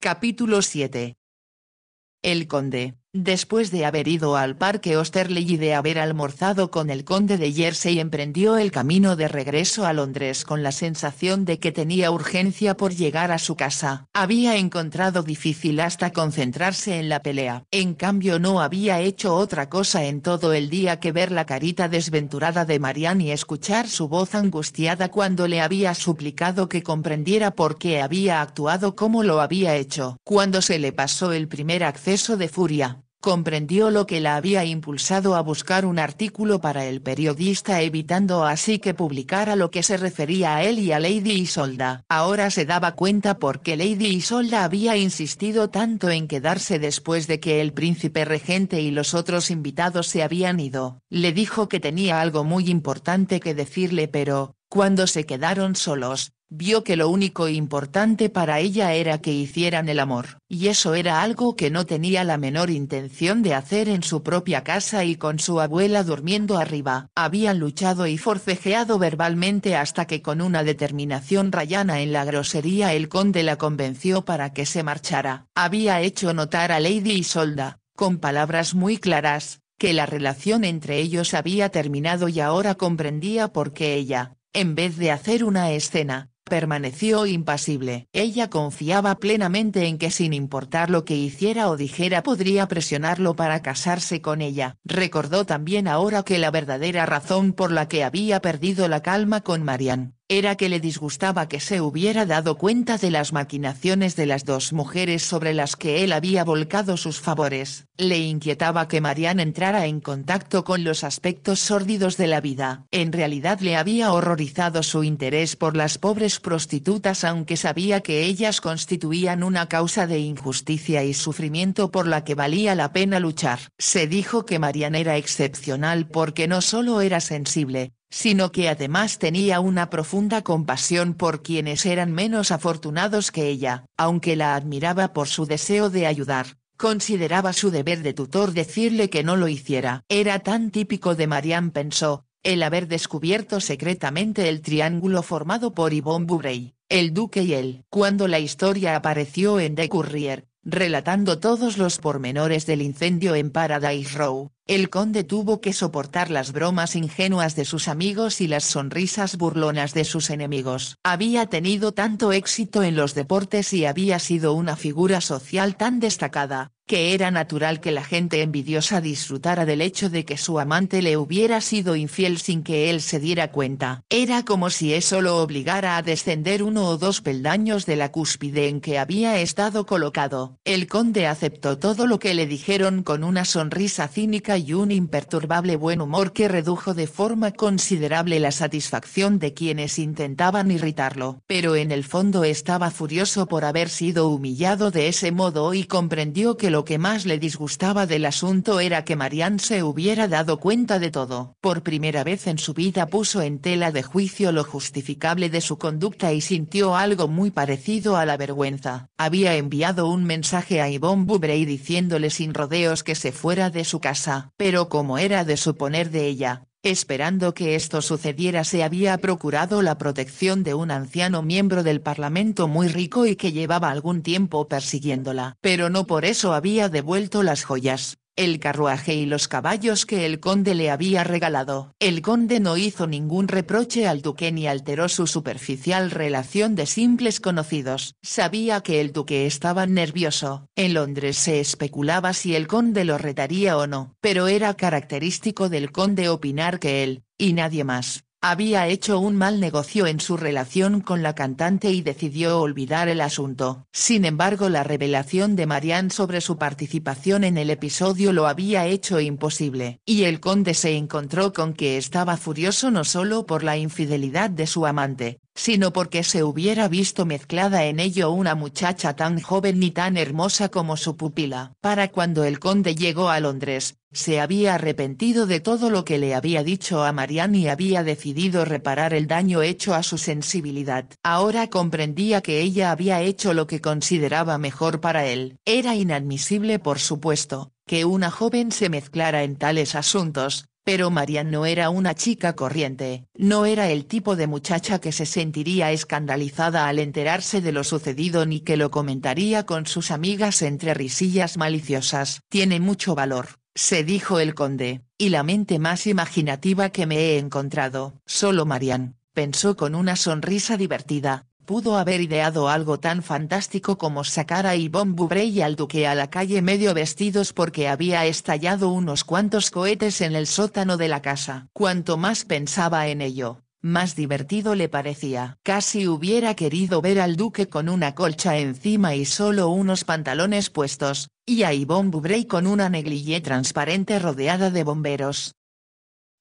Capítulo 7. El conde. Después de haber ido al parque Osterley y de haber almorzado con el conde de Jersey emprendió el camino de regreso a Londres con la sensación de que tenía urgencia por llegar a su casa. Había encontrado difícil hasta concentrarse en la pelea. En cambio no había hecho otra cosa en todo el día que ver la carita desventurada de Marianne y escuchar su voz angustiada cuando le había suplicado que comprendiera por qué había actuado como lo había hecho. Cuando se le pasó el primer acceso de furia, comprendió lo que la había impulsado a buscar un artículo para el periodista evitando así que publicara lo que se refería a él y a Lady Isolda. Ahora se daba cuenta por qué Lady Isolda había insistido tanto en quedarse después de que el príncipe regente y los otros invitados se habían ido. Le dijo que tenía algo muy importante que decirle pero, cuando se quedaron solos, vio que lo único importante para ella era que hicieran el amor. Y eso era algo que no tenía la menor intención de hacer en su propia casa y con su abuela durmiendo arriba. Habían luchado y forcejeado verbalmente hasta que con una determinación rayana en la grosería el conde la convenció para que se marchara. Había hecho notar a Lady Isolda, con palabras muy claras, que la relación entre ellos había terminado y ahora comprendía por qué ella, en vez de hacer una escena, permaneció impasible. Ella confiaba plenamente en que sin importar lo que hiciera o dijera podría presionarlo para casarse con ella. Recordó también ahora que la verdadera razón por la que había perdido la calma con Marianne, era que le disgustaba que se hubiera dado cuenta de las maquinaciones de las dos mujeres sobre las que él había volcado sus favores, le inquietaba que Marian entrara en contacto con los aspectos sórdidos de la vida. En realidad le había horrorizado su interés por las pobres prostitutas aunque sabía que ellas constituían una causa de injusticia y sufrimiento por la que valía la pena luchar. Se dijo que Marian era excepcional porque no solo era sensible, sino que además tenía una profunda compasión por quienes eran menos afortunados que ella, aunque la admiraba por su deseo de ayudar. Consideraba su deber de tutor decirle que no lo hiciera. Era tan típico de Marianne pensó, el haber descubierto secretamente el triángulo formado por Yvonne Bouvray, el duque y él. Cuando la historia apareció en The Courier, relatando todos los pormenores del incendio en Paradise Row, el conde tuvo que soportar las bromas ingenuas de sus amigos y las sonrisas burlonas de sus enemigos. Había tenido tanto éxito en los deportes y había sido una figura social tan destacada, que era natural que la gente envidiosa disfrutara del hecho de que su amante le hubiera sido infiel sin que él se diera cuenta. Era como si eso lo obligara a descender uno o dos peldaños de la cúspide en que había estado colocado. El conde aceptó todo lo que le dijeron con una sonrisa cínica y un imperturbable buen humor que redujo de forma considerable la satisfacción de quienes intentaban irritarlo. Pero en el fondo estaba furioso por haber sido humillado de ese modo y comprendió que lo que más le disgustaba del asunto era que Marianne se hubiera dado cuenta de todo. Por primera vez en su vida puso en tela de juicio lo justificable de su conducta y sintió algo muy parecido a la vergüenza. Había enviado un mensaje a Yvonne Bubrey diciéndole sin rodeos que se fuera de su casa pero como era de suponer de ella, Esperando que esto sucediera se había procurado la protección de un anciano miembro del Parlamento muy rico y que llevaba algún tiempo persiguiéndola. Pero no por eso había devuelto las joyas, el carruaje y los caballos que el conde le había regalado. El conde no hizo ningún reproche al duque ni alteró su superficial relación de simples conocidos. Sabía que el duque estaba nervioso. En Londres se especulaba si el conde lo retaría o no, pero era característico del conde opinar que él, y nadie más, había hecho un mal negocio en su relación con la cantante y decidió olvidar el asunto. Sin embargo la revelación de Marianne sobre su participación en el episodio lo había hecho imposible. Y el conde se encontró con que estaba furioso no solo por la infidelidad de su amante, sino porque se hubiera visto mezclada en ello una muchacha tan joven y tan hermosa como su pupila. Para cuando el conde llegó a Londres, se había arrepentido de todo lo que le había dicho a Marianne y había decidido reparar el daño hecho a su sensibilidad. Ahora comprendía que ella había hecho lo que consideraba mejor para él. Era inadmisible por supuesto, que una joven se mezclara en tales asuntos, pero Marian no era una chica corriente, no era el tipo de muchacha que se sentiría escandalizada al enterarse de lo sucedido ni que lo comentaría con sus amigas entre risillas maliciosas. Tiene mucho valor, se dijo el conde, y la mente más imaginativa que me he encontrado. Solo Marian, pensó con una sonrisa divertida, pudo haber ideado algo tan fantástico como sacar a Yvonne Bubrey y al duque a la calle medio vestidos porque había estallado unos cuantos cohetes en el sótano de la casa. Cuanto más pensaba en ello, más divertido le parecía. Casi hubiera querido ver al duque con una colcha encima y solo unos pantalones puestos, y a Yvonne Bubrey con una neglillé transparente rodeada de bomberos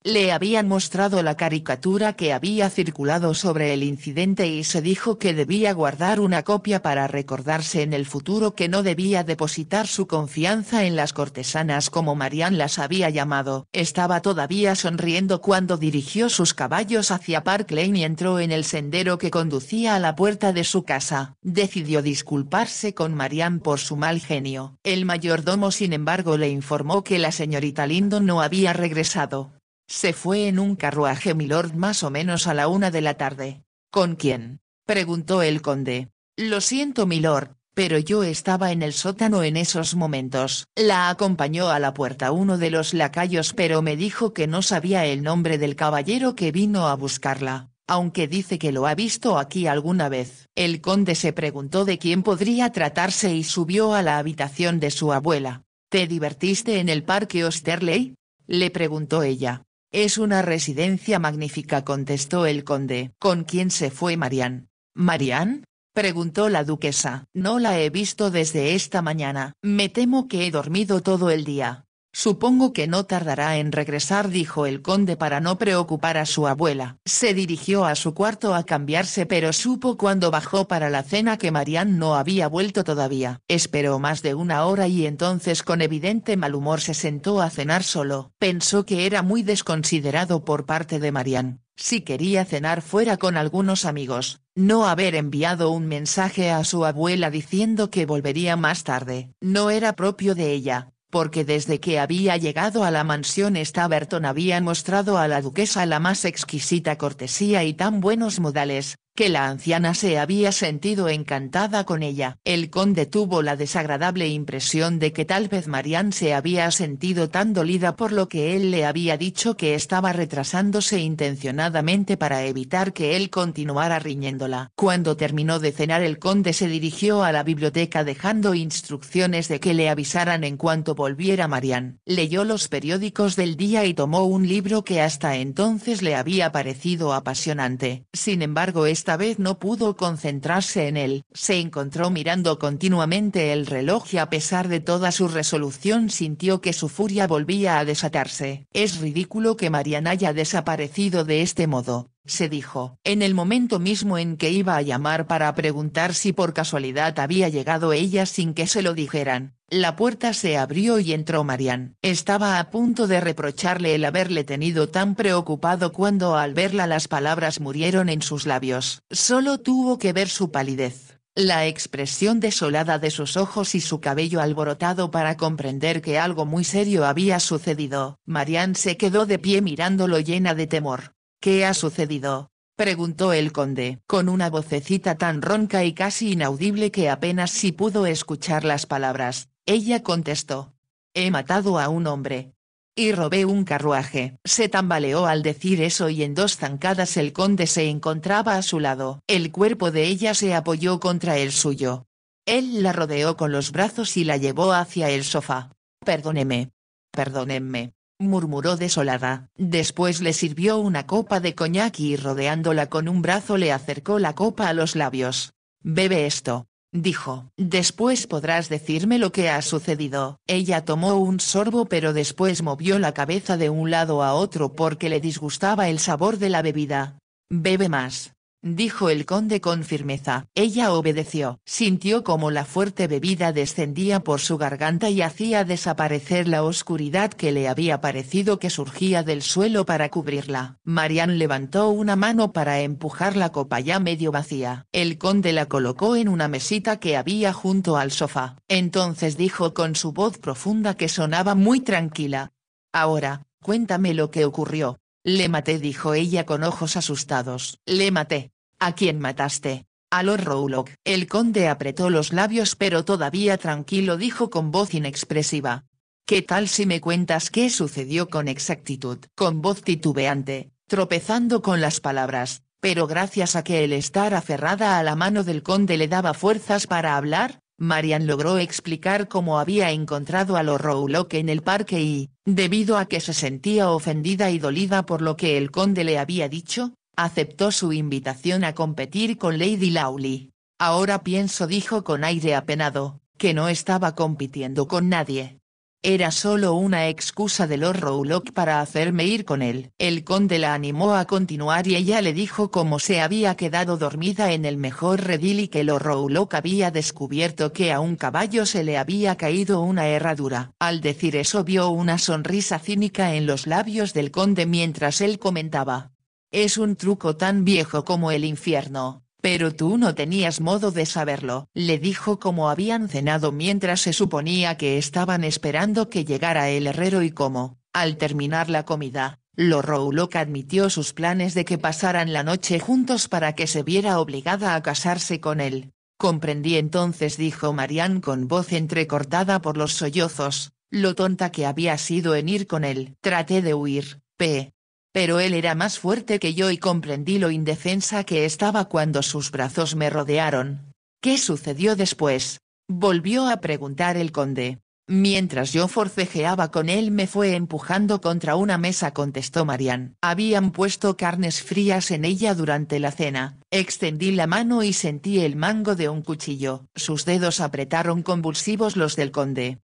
le habían mostrado la caricatura que había circulado sobre el incidente y se dijo que debía guardar una copia para recordarse en el futuro que no debía depositar su confianza en las cortesanas como Marian las había llamado. Estaba todavía sonriendo cuando dirigió sus caballos hacia Park Lane y entró en el sendero que conducía a la puerta de su casa. Decidió disculparse con Marian por su mal genio. El mayordomo sin embargo le informó que la señorita Lindo no había regresado. Se fue en un carruaje milord más o menos a la una de la tarde. ¿Con quién? preguntó el conde. Lo siento milord, pero yo estaba en el sótano en esos momentos. La acompañó a la puerta uno de los lacayos pero me dijo que no sabía el nombre del caballero que vino a buscarla, aunque dice que lo ha visto aquí alguna vez. El conde se preguntó de quién podría tratarse y subió a la habitación de su abuela. ¿Te divertiste en el parque Osterley? le preguntó ella. Es una residencia magnífica contestó el conde. ¿Con quién se fue Marianne?» «¿Marianne?», preguntó la duquesa. No la he visto desde esta mañana. Me temo que he dormido todo el día. Supongo que no tardará en regresar, dijo el conde para no preocupar a su abuela. Se dirigió a su cuarto a cambiarse, pero supo cuando bajó para la cena que Marianne no había vuelto todavía. Esperó más de una hora y entonces con evidente mal humor se sentó a cenar solo. Pensó que era muy desconsiderado por parte de Marianne. Si quería cenar fuera con algunos amigos, no haber enviado un mensaje a su abuela diciendo que volvería más tarde, no era propio de ella porque desde que había llegado a la mansión Staverton había mostrado a la duquesa la más exquisita cortesía y tan buenos modales, que la anciana se había sentido encantada con ella. El conde tuvo la desagradable impresión de que tal vez Marianne se había sentido tan dolida por lo que él le había dicho que estaba retrasándose intencionadamente para evitar que él continuara riñéndola. Cuando terminó de cenar el conde se dirigió a la biblioteca dejando instrucciones de que le avisaran en cuanto volviera Marianne. Leyó los periódicos del día y tomó un libro que hasta entonces le había parecido apasionante. Sin embargo, este esta vez no pudo concentrarse en él. Se encontró mirando continuamente el reloj y a pesar de toda su resolución sintió que su furia volvía a desatarse. Es ridículo que Marian haya desaparecido de este modo, se dijo, en el momento mismo en que iba a llamar para preguntar si por casualidad había llegado ella sin que se lo dijeran, la puerta se abrió y entró Marian. Estaba a punto de reprocharle el haberle tenido tan preocupado cuando al verla las palabras murieron en sus labios. Solo tuvo que ver su palidez. La expresión desolada de sus ojos y su cabello alborotado para comprender que algo muy serio había sucedido. Marian se quedó de pie mirándolo llena de temor. ¿Qué ha sucedido? preguntó el conde, con una vocecita tan ronca y casi inaudible que apenas si pudo escuchar las palabras, ella contestó. He matado a un hombre. Y robé un carruaje. Se tambaleó al decir eso y en dos zancadas el conde se encontraba a su lado. El cuerpo de ella se apoyó contra el suyo. Él la rodeó con los brazos y la llevó hacia el sofá. Perdóneme. Perdónenme murmuró desolada, después le sirvió una copa de coñac y rodeándola con un brazo le acercó la copa a los labios. Bebe esto, dijo, después podrás decirme lo que ha sucedido. Ella tomó un sorbo pero después movió la cabeza de un lado a otro porque le disgustaba el sabor de la bebida. Bebe más, dijo el conde con firmeza. Ella obedeció. Sintió como la fuerte bebida descendía por su garganta y hacía desaparecer la oscuridad que le había parecido que surgía del suelo para cubrirla. Marian levantó una mano para empujar la copa ya medio vacía. El conde la colocó en una mesita que había junto al sofá. Entonces dijo con su voz profunda que sonaba muy tranquila. Ahora, cuéntame lo que ocurrió. Le maté, dijo ella con ojos asustados. Le maté. ¿A quién mataste? A Lord Rowlock. El conde apretó los labios pero todavía tranquilo dijo con voz inexpresiva. ¿Qué tal si me cuentas qué sucedió con exactitud? Con voz titubeante, tropezando con las palabras, pero gracias a que el estar aferrada a la mano del conde le daba fuerzas para hablar, Marian logró explicar cómo había encontrado a los Rowlock en el parque y, debido a que se sentía ofendida y dolida por lo que el conde le había dicho, aceptó su invitación a competir con Lady Lawley. Ahora pienso dijo con aire apenado, que no estaba compitiendo con nadie. Era solo una excusa de Lord para hacerme ir con él. El conde la animó a continuar y ella le dijo cómo se había quedado dormida en el mejor redil y que Lord había descubierto que a un caballo se le había caído una herradura. Al decir eso vio una sonrisa cínica en los labios del conde mientras él comentaba. Es un truco tan viejo como el infierno, pero tú no tenías modo de saberlo, le dijo cómo habían cenado mientras se suponía que estaban esperando que llegara el herrero y cómo, al terminar la comida, lo Rouloc admitió sus planes de que pasaran la noche juntos para que se viera obligada a casarse con él. Comprendí entonces dijo Marianne con voz entrecortada por los sollozos, lo tonta que había sido en ir con él. Traté de huir, p pero él era más fuerte que yo y comprendí lo indefensa que estaba cuando sus brazos me rodearon. ¿Qué sucedió después? Volvió a preguntar el conde. Mientras yo forcejeaba con él me fue empujando contra una mesa, contestó Marian. Habían puesto carnes frías en ella durante la cena. Extendí la mano y sentí el mango de un cuchillo. Sus dedos apretaron convulsivos los del conde.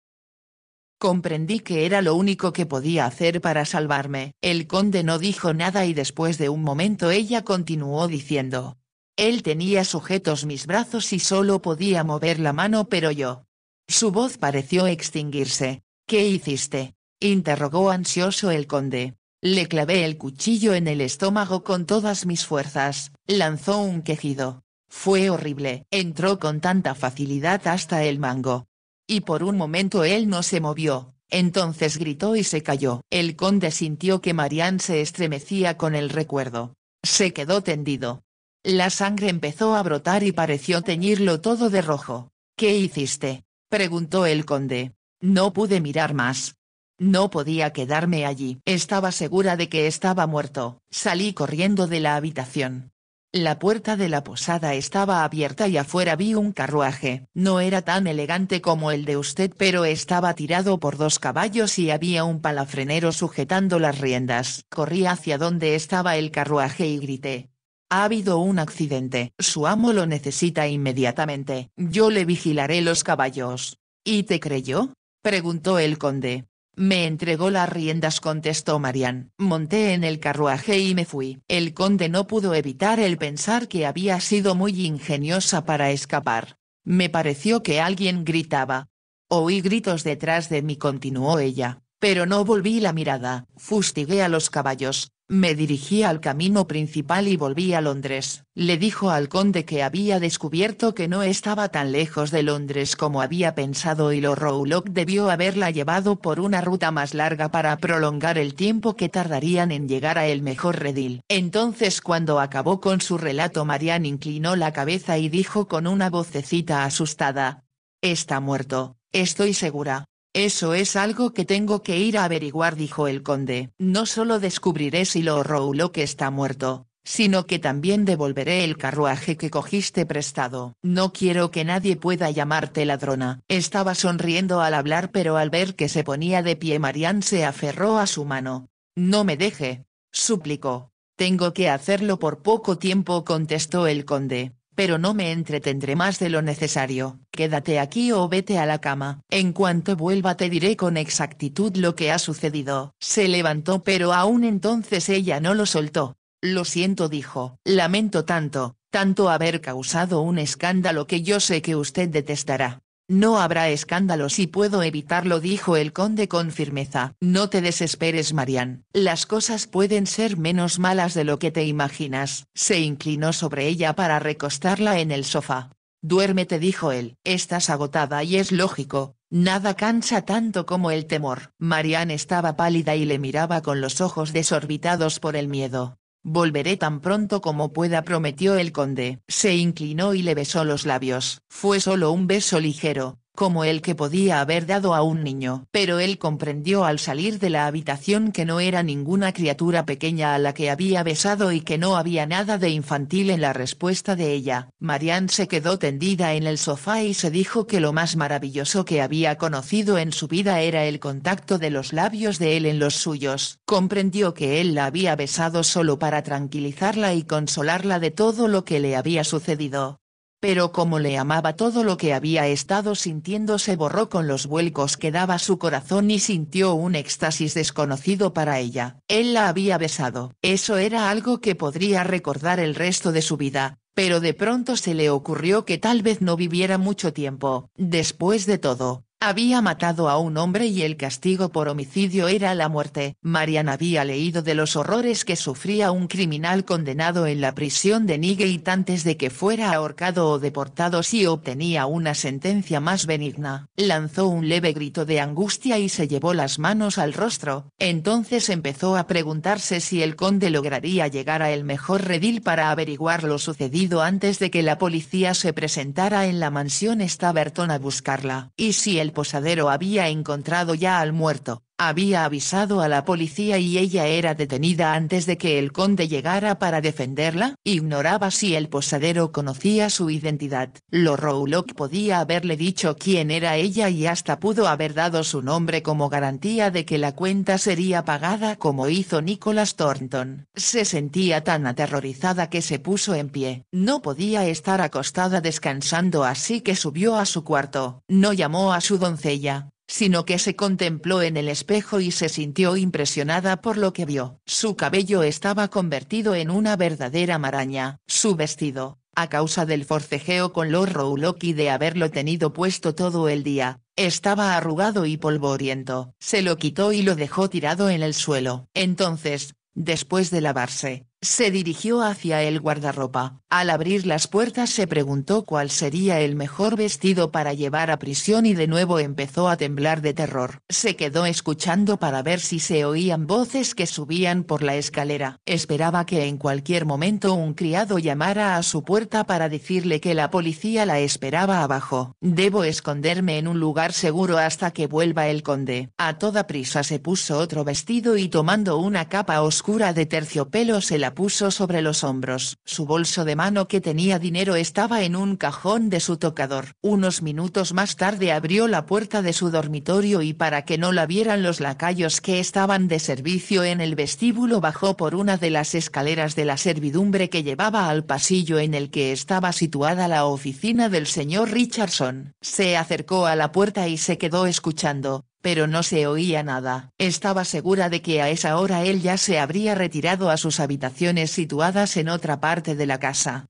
Comprendí que era lo único que podía hacer para salvarme. El conde no dijo nada y después de un momento ella continuó diciendo. Él tenía sujetos mis brazos y solo podía mover la mano pero yo. Su voz pareció extinguirse. ¿Qué hiciste? interrogó ansioso el conde. Le clavé el cuchillo en el estómago con todas mis fuerzas, lanzó un quejido. Fue horrible. Entró con tanta facilidad hasta el mango, y por un momento él no se movió, entonces gritó y se cayó. El conde sintió que Marianne se estremecía con el recuerdo. Se quedó tendido. La sangre empezó a brotar y pareció teñirlo todo de rojo. ¿Qué hiciste? preguntó el conde. No pude mirar más. No podía quedarme allí. Estaba segura de que estaba muerto. Salí corriendo de la habitación. La puerta de la posada estaba abierta y afuera vi un carruaje. No era tan elegante como el de usted, pero estaba tirado por dos caballos y había un palafrenero sujetando las riendas. Corrí hacia donde estaba el carruaje y grité. Ha habido un accidente. Su amo lo necesita inmediatamente. Yo le vigilaré los caballos. ¿Y te creyó? preguntó el conde. Me entregó las riendas contestó Marian. Monté en el carruaje y me fui. El conde no pudo evitar el pensar que había sido muy ingeniosa para escapar. Me pareció que alguien gritaba. Oí gritos detrás de mí continuó ella. Pero no volví la mirada, fustigué a los caballos, me dirigí al camino principal y volví a Londres. Le dijo al conde que había descubierto que no estaba tan lejos de Londres como había pensado y lo Rowlock debió haberla llevado por una ruta más larga para prolongar el tiempo que tardarían en llegar a el mejor redil. Entonces cuando acabó con su relato Marian inclinó la cabeza y dijo con una vocecita asustada. Está muerto, estoy segura. Eso es algo que tengo que ir a averiguar, dijo el conde. No solo descubriré si lo Roulo que está muerto, sino que también devolveré el carruaje que cogiste prestado. No quiero que nadie pueda llamarte ladrona. Estaba sonriendo al hablar pero al ver que se ponía de pie Marianne se aferró a su mano. No me deje, suplicó. Tengo que hacerlo por poco tiempo contestó el conde pero no me entretendré más de lo necesario, quédate aquí o vete a la cama. En cuanto vuelva te diré con exactitud lo que ha sucedido. Se levantó pero aún entonces ella no lo soltó. Lo siento dijo, lamento tanto, tanto haber causado un escándalo que yo sé que usted detestará. No habrá escándalo si puedo evitarlo, dijo el conde con firmeza. No te desesperes, Marian. Las cosas pueden ser menos malas de lo que te imaginas. Se inclinó sobre ella para recostarla en el sofá. Duérmete, dijo él. Estás agotada y es lógico, Nada cansa tanto como el temor. Marianne estaba pálida y le miraba con los ojos desorbitados por el miedo. Volveré tan pronto como pueda prometió el conde. Se inclinó y le besó los labios. Fue solo un beso ligero, como el que podía haber dado a un niño. Pero él comprendió al salir de la habitación que no era ninguna criatura pequeña a la que había besado y que no había nada de infantil en la respuesta de ella. Marianne se quedó tendida en el sofá y se dijo que lo más maravilloso que había conocido en su vida era el contacto de los labios de él en los suyos. Comprendió que él la había besado solo para tranquilizarla y consolarla de todo lo que le había sucedido pero como le amaba todo lo que había estado sintiendo se borró con los vuelcos que daba su corazón y sintió un éxtasis desconocido para ella. Él la había besado. Eso era algo que podría recordar el resto de su vida, pero de pronto se le ocurrió que tal vez no viviera mucho tiempo. Después de todo, había matado a un hombre y el castigo por homicidio era la muerte. Marian había leído de los horrores que sufría un criminal condenado en la prisión de Nigate antes de que fuera ahorcado o deportado si obtenía una sentencia más benigna. Lanzó un leve grito de angustia y se llevó las manos al rostro. Entonces empezó a preguntarse si el conde lograría llegar a el mejor redil para averiguar lo sucedido antes de que la policía se presentara en la mansión Staverton a buscarla. Y si el posadero había encontrado ya al muerto había avisado a la policía y ella era detenida antes de que el conde llegara para defenderla, ignoraba si el posadero conocía su identidad. Lo Rowlock podía haberle dicho quién era ella y hasta pudo haber dado su nombre como garantía de que la cuenta sería pagada como hizo Nicholas Thornton. Se sentía tan aterrorizada que se puso en pie. No podía estar acostada descansando así que subió a su cuarto. No llamó a su doncella, sino que se contempló en el espejo y se sintió impresionada por lo que vio. Su cabello estaba convertido en una verdadera maraña, su vestido, a causa del forcejeo con los rouleaux de haberlo tenido puesto todo el día, estaba arrugado y polvoriento. Se lo quitó y lo dejó tirado en el suelo. Entonces, después de lavarse, se dirigió hacia el guardarropa. Al abrir las puertas se preguntó cuál sería el mejor vestido para llevar a prisión y de nuevo empezó a temblar de terror. Se quedó escuchando para ver si se oían voces que subían por la escalera. Esperaba que en cualquier momento un criado llamara a su puerta para decirle que la policía la esperaba abajo. Debo esconderme en un lugar seguro hasta que vuelva el conde. A toda prisa se puso otro vestido y tomando una capa oscura de terciopelo se la puso sobre los hombros. Su bolso de mano que tenía dinero estaba en un cajón de su tocador. Unos minutos más tarde abrió la puerta de su dormitorio y para que no la vieran los lacayos que estaban de servicio en el vestíbulo bajó por una de las escaleras de la servidumbre que llevaba al pasillo en el que estaba situada la oficina del señor Richardson. Se acercó a la puerta y se quedó escuchando pero no se oía nada. Estaba segura de que a esa hora él ya se habría retirado a sus habitaciones situadas en otra parte de la casa.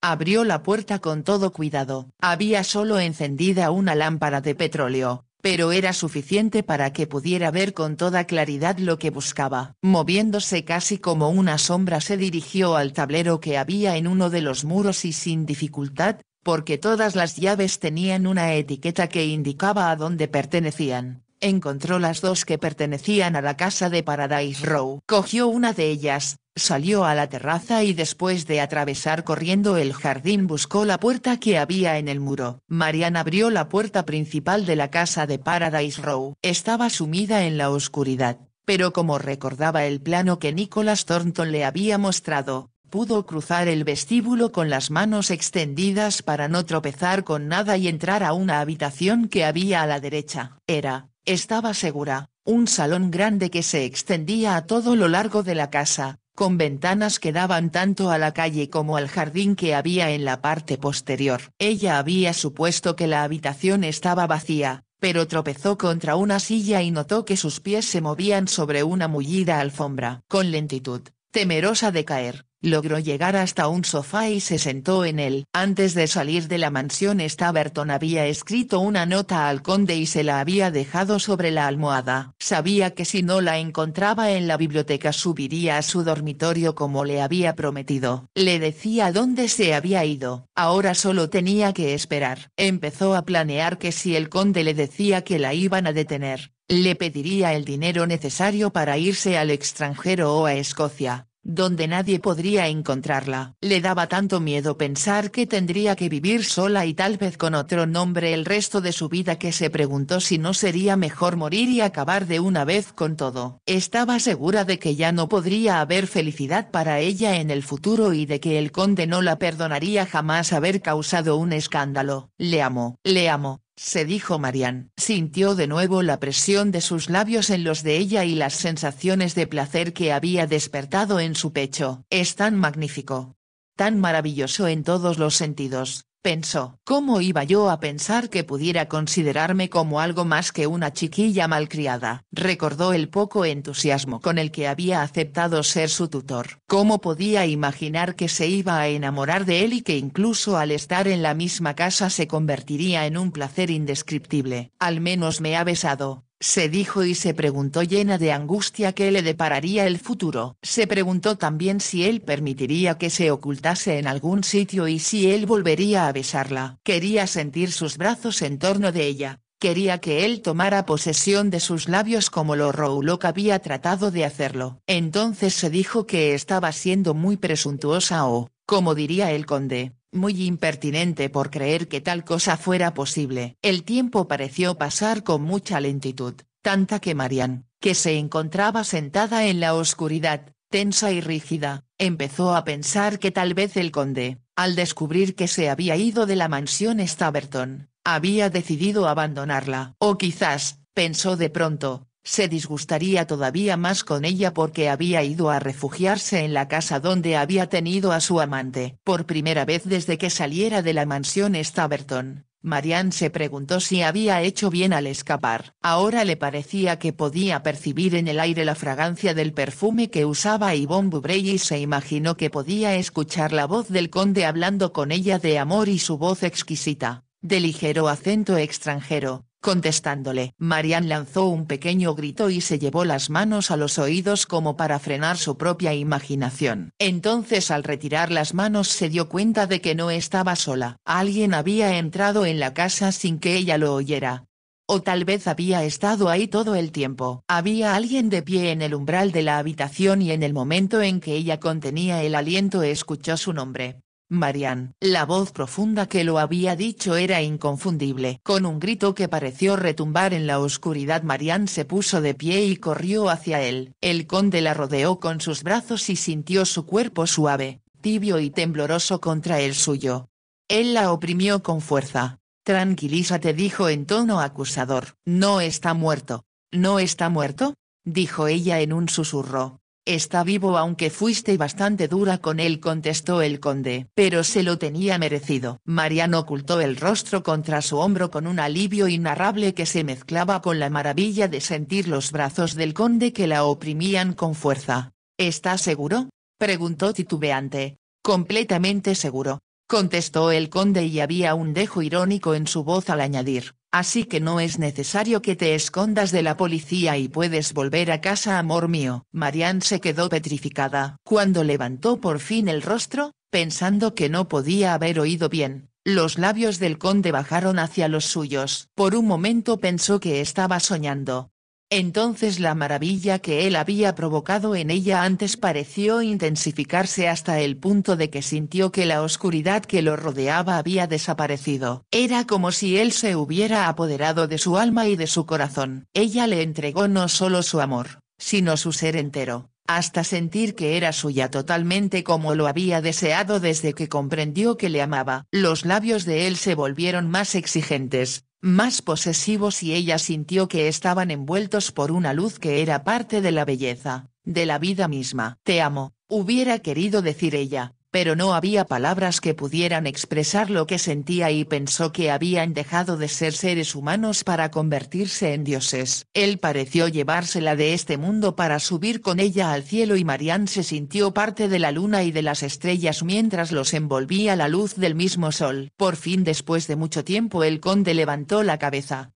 Abrió la puerta con todo cuidado. Había solo encendida una lámpara de petróleo, pero era suficiente para que pudiera ver con toda claridad lo que buscaba. Moviéndose casi como una sombra se dirigió al tablero que había en uno de los muros y sin dificultad, porque todas las llaves tenían una etiqueta que indicaba a dónde pertenecían. Encontró las dos que pertenecían a la casa de Paradise Row. Cogió una de ellas, salió a la terraza y después de atravesar corriendo el jardín buscó la puerta que había en el muro. Marian abrió la puerta principal de la casa de Paradise Row. Estaba sumida en la oscuridad, pero como recordaba el plano que Nicholas Thornton le había mostrado, Pudo cruzar el vestíbulo con las manos extendidas para no tropezar con nada y entrar a una habitación que había a la derecha. Era, estaba segura, un salón grande que se extendía a todo lo largo de la casa, con ventanas que daban tanto a la calle como al jardín que había en la parte posterior. Ella había supuesto que la habitación estaba vacía, pero tropezó contra una silla y notó que sus pies se movían sobre una mullida alfombra. Con lentitud, temerosa de caer, Logró llegar hasta un sofá y se sentó en él. Antes de salir de la mansión Staverton había escrito una nota al conde y se la había dejado sobre la almohada. Sabía que si no la encontraba en la biblioteca subiría a su dormitorio como le había prometido. Le decía dónde se había ido. Ahora solo tenía que esperar. Empezó a planear que si el conde le decía que la iban a detener, le pediría el dinero necesario para irse al extranjero o a Escocia donde nadie podría encontrarla. Le daba tanto miedo pensar que tendría que vivir sola y tal vez con otro nombre el resto de su vida que se preguntó si no sería mejor morir y acabar de una vez con todo. Estaba segura de que ya no podría haber felicidad para ella en el futuro y de que el conde no la perdonaría jamás haber causado un escándalo. Le amo, le amo, se dijo Marian. Sintió de nuevo la presión de sus labios en los de ella y las sensaciones de placer que había despertado en su pecho. Es tan magnífico. Tan maravilloso en todos los sentidos. Pensó, ¿cómo iba yo a pensar que pudiera considerarme como algo más que una chiquilla malcriada? Recordó el poco entusiasmo con el que había aceptado ser su tutor. ¿Cómo podía imaginar que se iba a enamorar de él y que incluso al estar en la misma casa se convertiría en un placer indescriptible? Al menos me ha besado, se dijo y se preguntó llena de angustia qué le depararía el futuro. Se preguntó también si él permitiría que se ocultase en algún sitio y si él volvería a besarla. Quería sentir sus brazos en torno de ella, quería que él tomara posesión de sus labios como lo Roulok había tratado de hacerlo. Entonces se dijo que estaba siendo muy presuntuosa o, como diría el conde, muy impertinente por creer que tal cosa fuera posible. El tiempo pareció pasar con mucha lentitud, tanta que Marian, que se encontraba sentada en la oscuridad, tensa y rígida, empezó a pensar que tal vez el conde, al descubrir que se había ido de la mansión Staverton, había decidido abandonarla. O quizás, pensó de pronto, se disgustaría todavía más con ella porque había ido a refugiarse en la casa donde había tenido a su amante. Por primera vez desde que saliera de la mansión Staverton, Marianne se preguntó si había hecho bien al escapar. Ahora le parecía que podía percibir en el aire la fragancia del perfume que usaba Yvonne Bubrey y se imaginó que podía escuchar la voz del conde hablando con ella de amor y su voz exquisita, de ligero acento extranjero, Contestándole, Marian lanzó un pequeño grito y se llevó las manos a los oídos como para frenar su propia imaginación. Entonces al retirar las manos se dio cuenta de que no estaba sola. Alguien había entrado en la casa sin que ella lo oyera. O tal vez había estado ahí todo el tiempo. Había alguien de pie en el umbral de la habitación y en el momento en que ella contenía el aliento escuchó su nombre. Marian. La voz profunda que lo había dicho era inconfundible. Con un grito que pareció retumbar en la oscuridad Marian se puso de pie y corrió hacia él. El conde la rodeó con sus brazos y sintió su cuerpo suave, tibio y tembloroso contra el suyo. Él la oprimió con fuerza. Tranquilízate dijo en tono acusador. No está muerto. ¿No está muerto? dijo ella en un susurro. Está vivo aunque fuiste bastante dura con él, contestó el conde. Pero se lo tenía merecido. Mariano ocultó el rostro contra su hombro con un alivio inarrable que se mezclaba con la maravilla de sentir los brazos del conde que la oprimían con fuerza. ¿Está seguro? preguntó titubeante. Completamente seguro, contestó el conde y había un dejo irónico en su voz al añadir, así que no es necesario que te escondas de la policía y puedes volver a casa amor mío. Marianne se quedó petrificada. Cuando levantó por fin el rostro, pensando que no podía haber oído bien, los labios del conde bajaron hacia los suyos. Por un momento pensó que estaba soñando, entonces la maravilla que él había provocado en ella antes pareció intensificarse hasta el punto de que sintió que la oscuridad que lo rodeaba había desaparecido. Era como si él se hubiera apoderado de su alma y de su corazón. Ella le entregó no solo su amor, sino su ser entero, hasta sentir que era suya totalmente como lo había deseado desde que comprendió que le amaba. Los labios de él se volvieron más exigentes, más posesivos y ella sintió que estaban envueltos por una luz que era parte de la belleza, de la vida misma. Te amo, hubiera querido decir ella, pero no había palabras que pudieran expresar lo que sentía y pensó que habían dejado de ser seres humanos para convertirse en dioses. Él pareció llevársela de este mundo para subir con ella al cielo y Marianne se sintió parte de la luna y de las estrellas mientras los envolvía la luz del mismo sol. Por fin después de mucho tiempo el conde levantó la cabeza.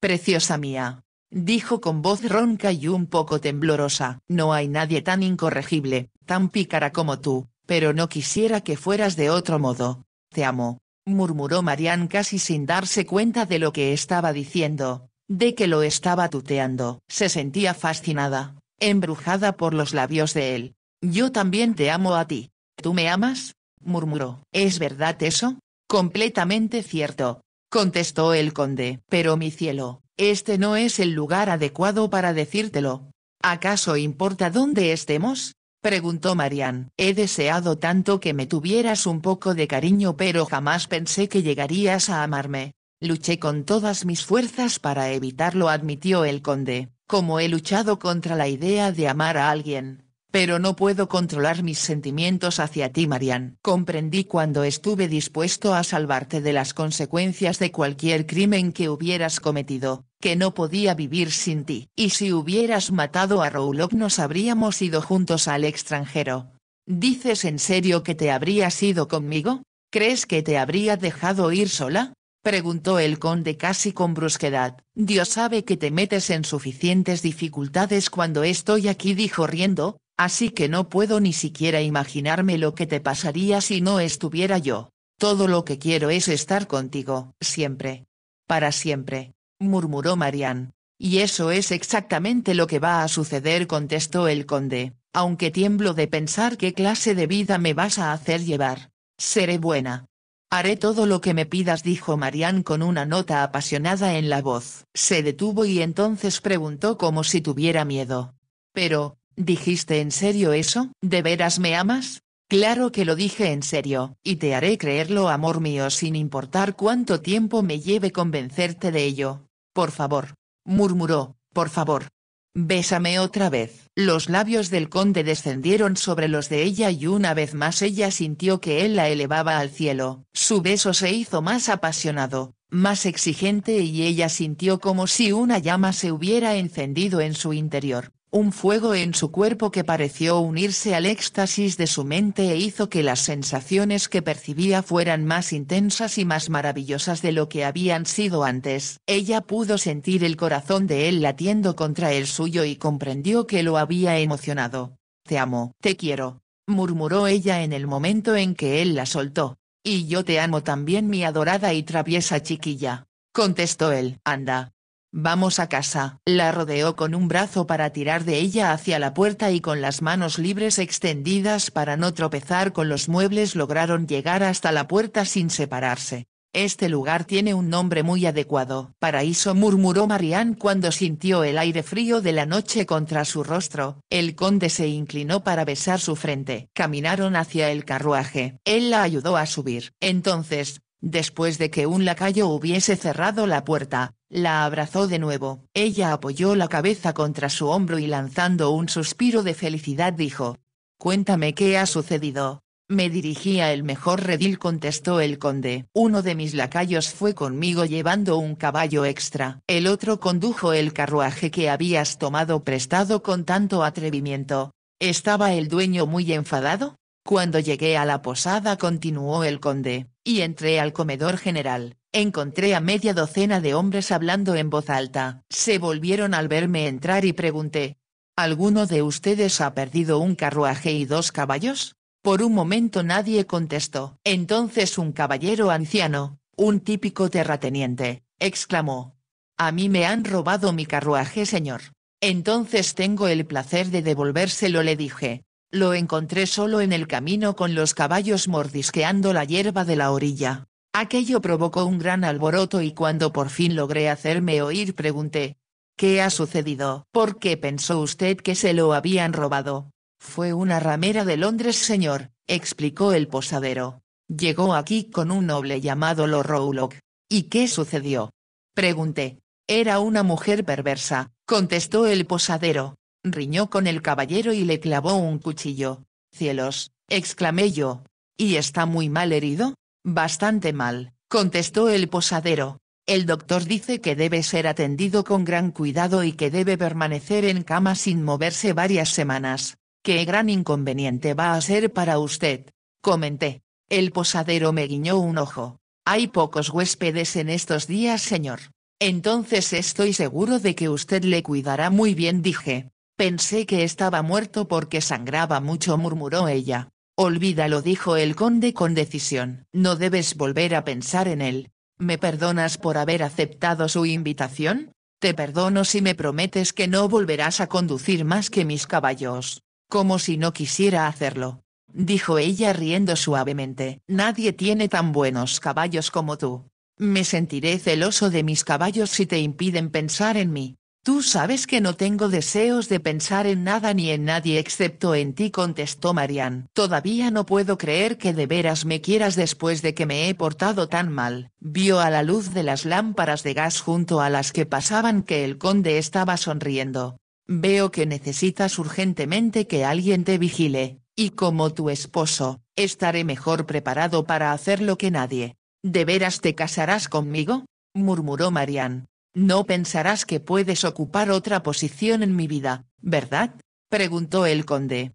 Preciosa mía, dijo con voz ronca y un poco temblorosa. No hay nadie tan incorregible, tan pícara como tú, pero no quisiera que fueras de otro modo. Te amo, murmuró Marian casi sin darse cuenta de lo que estaba diciendo, de que lo estaba tuteando. Se sentía fascinada, embrujada por los labios de él. Yo también te amo a ti. ¿Tú me amas? murmuró. ¿Es verdad eso? Completamente cierto, contestó el conde. Pero mi cielo, este no es el lugar adecuado para decírtelo. ¿Acaso importa dónde estemos? Preguntó Marian. He deseado tanto que me tuvieras un poco de cariño pero jamás pensé que llegarías a amarme. Luché con todas mis fuerzas para evitarlo admitió el conde, como he luchado contra la idea de amar a alguien pero no puedo controlar mis sentimientos hacia ti Marian. Comprendí cuando estuve dispuesto a salvarte de las consecuencias de cualquier crimen que hubieras cometido, que no podía vivir sin ti. Y si hubieras matado a Roulog nos habríamos ido juntos al extranjero. ¿Dices en serio que te habrías ido conmigo? ¿Crees que te habría dejado ir sola? preguntó el conde casi con brusquedad. Dios sabe que te metes en suficientes dificultades cuando estoy aquí, dijo riendo, Así que no puedo ni siquiera imaginarme lo que te pasaría si no estuviera yo. Todo lo que quiero es estar contigo, siempre. Para siempre, murmuró Marianne. Y eso es exactamente lo que va a suceder, contestó el conde, aunque tiemblo de pensar qué clase de vida me vas a hacer llevar. Seré buena. Haré todo lo que me pidas, dijo Marianne con una nota apasionada en la voz. Se detuvo y entonces preguntó como si tuviera miedo. Pero, ¿Dijiste en serio eso? ¿De veras me amas? Claro que lo dije en serio, y te haré creerlo amor mío sin importar cuánto tiempo me lleve convencerte de ello. Por favor. murmuró, por favor. Bésame otra vez. Los labios del conde descendieron sobre los de ella y una vez más ella sintió que él la elevaba al cielo. Su beso se hizo más apasionado, más exigente y ella sintió como si una llama se hubiera encendido en su interior un fuego en su cuerpo que pareció unirse al éxtasis de su mente e hizo que las sensaciones que percibía fueran más intensas y más maravillosas de lo que habían sido antes. Ella pudo sentir el corazón de él latiendo contra el suyo y comprendió que lo había emocionado. Te amo, te quiero, murmuró ella en el momento en que él la soltó. Y yo te amo también mi adorada y traviesa chiquilla, contestó él. Anda, Vamos a casa. La rodeó con un brazo para tirar de ella hacia la puerta y con las manos libres extendidas para no tropezar con los muebles lograron llegar hasta la puerta sin separarse. Este lugar tiene un nombre muy adecuado. Paraíso murmuró Marianne cuando sintió el aire frío de la noche contra su rostro. El conde se inclinó para besar su frente. Caminaron hacia el carruaje. Él la ayudó a subir. Entonces, después de que un lacayo hubiese cerrado la puerta, la abrazó de nuevo. Ella apoyó la cabeza contra su hombro y lanzando un suspiro de felicidad dijo. Cuéntame qué ha sucedido. Me dirigía el mejor redil contestó el conde. Uno de mis lacayos fue conmigo llevando un caballo extra. El otro condujo el carruaje que habías tomado prestado con tanto atrevimiento. ¿Estaba el dueño muy enfadado? Cuando llegué a la posada continuó el conde, y entré al comedor general. Encontré a media docena de hombres hablando en voz alta. Se volvieron al verme entrar y pregunté. ¿Alguno de ustedes ha perdido un carruaje y dos caballos? Por un momento nadie contestó. Entonces un caballero anciano, un típico terrateniente, exclamó. A mí me han robado mi carruaje, señor. Entonces tengo el placer de devolvérselo, le dije. Lo encontré solo en el camino con los caballos mordisqueando la hierba de la orilla. Aquello provocó un gran alboroto y cuando por fin logré hacerme oír pregunté. ¿Qué ha sucedido? ¿Por qué pensó usted que se lo habían robado? Fue una ramera de Londres, señor, explicó el posadero. Llegó aquí con un noble llamado Lord Rowlock. ¿Y qué sucedió? Pregunté. Era una mujer perversa, contestó el posadero. Riñó con el caballero y le clavó un cuchillo. Cielos, exclamé yo. ¿Y está muy mal herido? Bastante mal, contestó el posadero. El doctor dice que debe ser atendido con gran cuidado y que debe permanecer en cama sin moverse varias semanas. Qué gran inconveniente va a ser para usted. Comenté. El posadero me guiñó un ojo. Hay pocos huéspedes en estos días, señor. Entonces estoy seguro de que usted le cuidará muy bien, dije. Pensé que estaba muerto porque sangraba mucho, murmuró ella. Olvídalo dijo el conde con decisión. No debes volver a pensar en él. ¿Me perdonas por haber aceptado su invitación? Te perdono si me prometes que no volverás a conducir más que mis caballos. Como si no quisiera hacerlo. Dijo ella riendo suavemente. Nadie tiene tan buenos caballos como tú. Me sentiré celoso de mis caballos si te impiden pensar en mí. Tú sabes que no tengo deseos de pensar en nada ni en nadie excepto en ti, contestó Marian. Todavía no puedo creer que de veras me quieras después de que me he portado tan mal. Vio a la luz de las lámparas de gas junto a las que pasaban que el conde estaba sonriendo. Veo que necesitas urgentemente que alguien te vigile, y como tu esposo, estaré mejor preparado para hacer lo que nadie. ¿De veras te casarás conmigo? murmuró Marian no pensarás que puedes ocupar otra posición en mi vida, ¿verdad? preguntó el conde.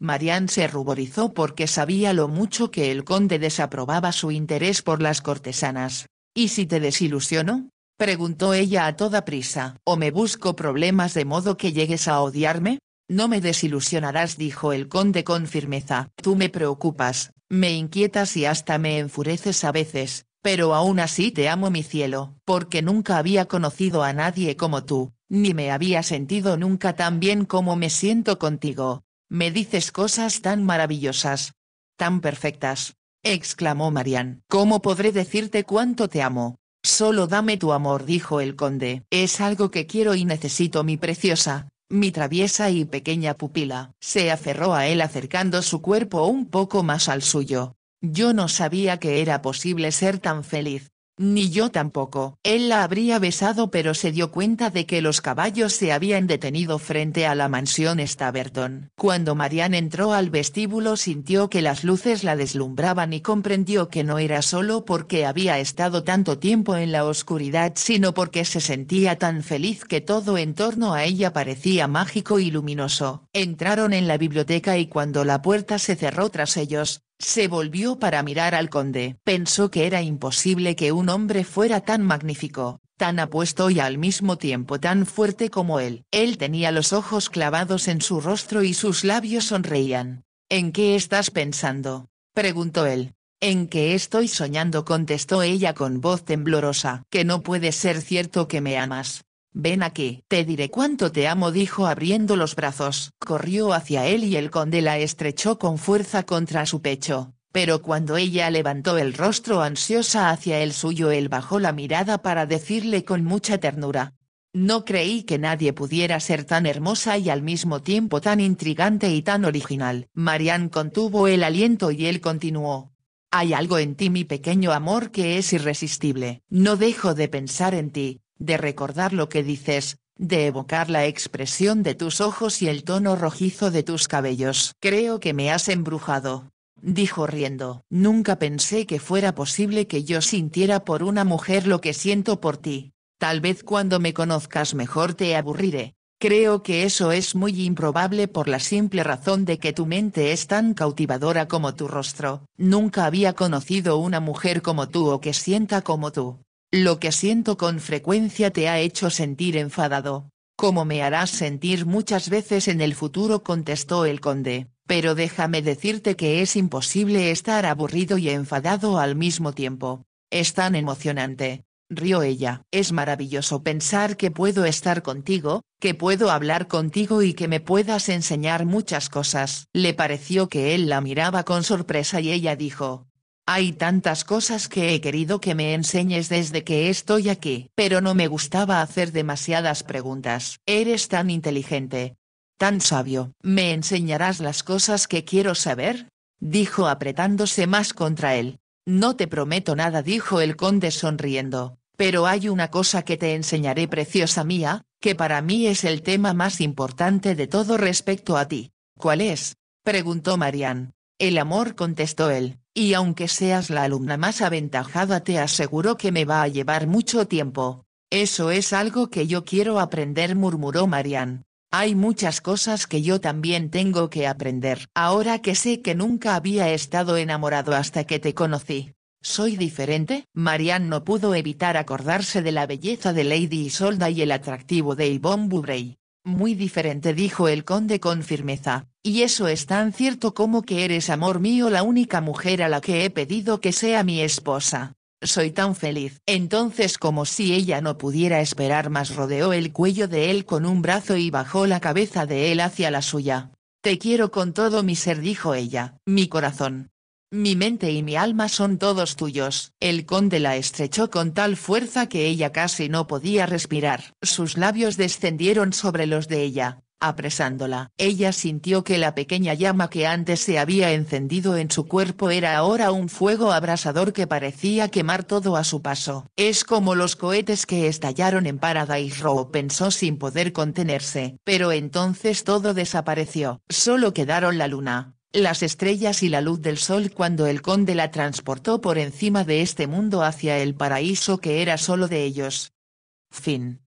Marianne se ruborizó porque sabía lo mucho que el conde desaprobaba su interés por las cortesanas. ¿Y si te desilusiono? preguntó ella a toda prisa. ¿O me busco problemas de modo que llegues a odiarme? No me desilusionarás, dijo el conde con firmeza. Tú me preocupas, me inquietas y hasta me enfureces a veces, pero aún así te amo mi cielo, porque nunca había conocido a nadie como tú, ni me había sentido nunca tan bien como me siento contigo. Me dices cosas tan maravillosas. Tan perfectas. exclamó Marian. ¿Cómo podré decirte cuánto te amo? Solo dame tu amor, dijo el conde. Es algo que quiero y necesito mi preciosa, mi traviesa y pequeña pupila. Se aferró a él acercando su cuerpo un poco más al suyo, yo no sabía que era posible ser tan feliz. Ni yo tampoco. Él la habría besado pero se dio cuenta de que los caballos se habían detenido frente a la mansión Staverton. Cuando Marianne entró al vestíbulo sintió que las luces la deslumbraban y comprendió que no era solo porque había estado tanto tiempo en la oscuridad sino porque se sentía tan feliz que todo en torno a ella parecía mágico y luminoso. Entraron en la biblioteca y cuando la puerta se cerró tras ellos, se volvió para mirar al conde. Pensó que era imposible que un hombre fuera tan magnífico, tan apuesto y al mismo tiempo tan fuerte como él. Él tenía los ojos clavados en su rostro y sus labios sonreían. ¿En qué estás pensando? preguntó él. En que estoy soñando contestó ella con voz temblorosa. Que no puede ser cierto que me amas. Ven aquí, te diré cuánto te amo, dijo abriendo los brazos. Corrió hacia él y el conde la estrechó con fuerza contra su pecho, pero cuando ella levantó el rostro ansiosa hacia el suyo, él bajó la mirada para decirle con mucha ternura. No creí que nadie pudiera ser tan hermosa y al mismo tiempo tan intrigante y tan original. Marianne contuvo el aliento y él continuó. Hay algo en ti, mi pequeño amor, que es irresistible. No dejo de pensar en ti, de recordar lo que dices, de evocar la expresión de tus ojos y el tono rojizo de tus cabellos. Creo que me has embrujado, dijo riendo. Nunca pensé que fuera posible que yo sintiera por una mujer lo que siento por ti. Tal vez cuando me conozcas mejor te aburriré. Creo que eso es muy improbable por la simple razón de que tu mente es tan cautivadora como tu rostro. Nunca había conocido una mujer como tú o que sienta como tú. Lo que siento con frecuencia te ha hecho sentir enfadado. Como me harás sentir muchas veces en el futuro contestó el conde, pero déjame decirte que es imposible estar aburrido y enfadado al mismo tiempo. Es tan emocionante. Rió ella. Es maravilloso pensar que puedo estar contigo, que puedo hablar contigo y que me puedas enseñar muchas cosas. Le pareció que él la miraba con sorpresa y ella dijo, hay tantas cosas que he querido que me enseñes desde que estoy aquí, pero no me gustaba hacer demasiadas preguntas. Eres tan inteligente. Tan sabio. ¿Me enseñarás las cosas que quiero saber? dijo apretándose más contra él. No te prometo nada, dijo el conde sonriendo, pero hay una cosa que te enseñaré, preciosa mía, que para mí es el tema más importante de todo respecto a ti. ¿Cuál es? preguntó Marianne. El amor, contestó él y aunque seas la alumna más aventajada te aseguro que me va a llevar mucho tiempo. Eso es algo que yo quiero aprender, murmuró Marian. Hay muchas cosas que yo también tengo que aprender. Ahora que sé que nunca había estado enamorado hasta que te conocí. ¿Soy diferente? Marian no pudo evitar acordarse de la belleza de Lady Isolda y el atractivo de Yvonne Bubrey. Muy diferente dijo el conde con firmeza y eso es tan cierto como que eres amor mío la única mujer a la que he pedido que sea mi esposa. Soy tan feliz. Entonces como si ella no pudiera esperar más rodeó el cuello de él con un brazo y bajó la cabeza de él hacia la suya. Te quiero con todo mi ser dijo ella, mi corazón. Mi mente y mi alma son todos tuyos. El conde la estrechó con tal fuerza que ella casi no podía respirar. Sus labios descendieron sobre los de ella, apresándola. Ella sintió que la pequeña llama que antes se había encendido en su cuerpo era ahora un fuego abrasador que parecía quemar todo a su paso. Es como los cohetes que estallaron en Paradise Row pensó sin poder contenerse. Pero entonces todo desapareció. Solo quedaron la luna, las estrellas y la luz del sol cuando el conde la transportó por encima de este mundo hacia el paraíso que era solo de ellos. Fin.